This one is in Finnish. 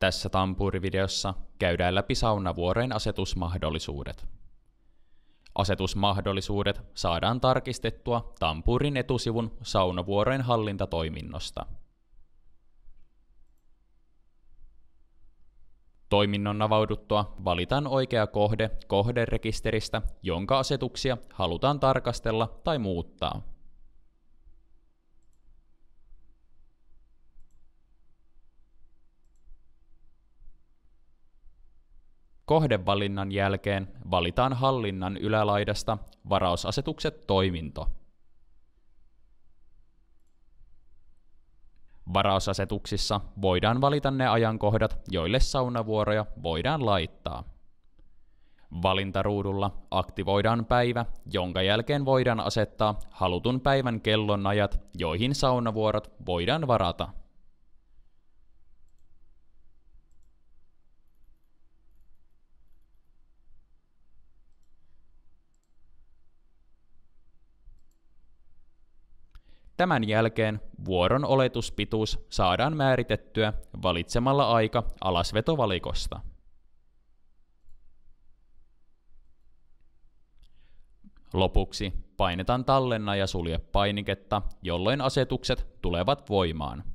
Tässä Tampuri-videossa käydään läpi saunavuoreen asetusmahdollisuudet. Asetusmahdollisuudet saadaan tarkistettua Tampurin etusivun saunavuoreen hallintatoiminnosta. Toiminnon avauduttua valitaan oikea kohde kohderekisteristä, jonka asetuksia halutaan tarkastella tai muuttaa. Kohdevalinnan jälkeen valitaan hallinnan ylälaidasta varausasetukset toiminto. Varausasetuksissa voidaan valita ne ajankohdat, joille saunavuoroja voidaan laittaa. Valintaruudulla aktivoidaan päivä, jonka jälkeen voidaan asettaa halutun päivän kellonajat, joihin saunavuorot voidaan varata. Tämän jälkeen vuoron oletuspituus saadaan määritettyä valitsemalla aika alasvetovalikosta. Lopuksi painetaan tallenna ja sulje painiketta, jolloin asetukset tulevat voimaan.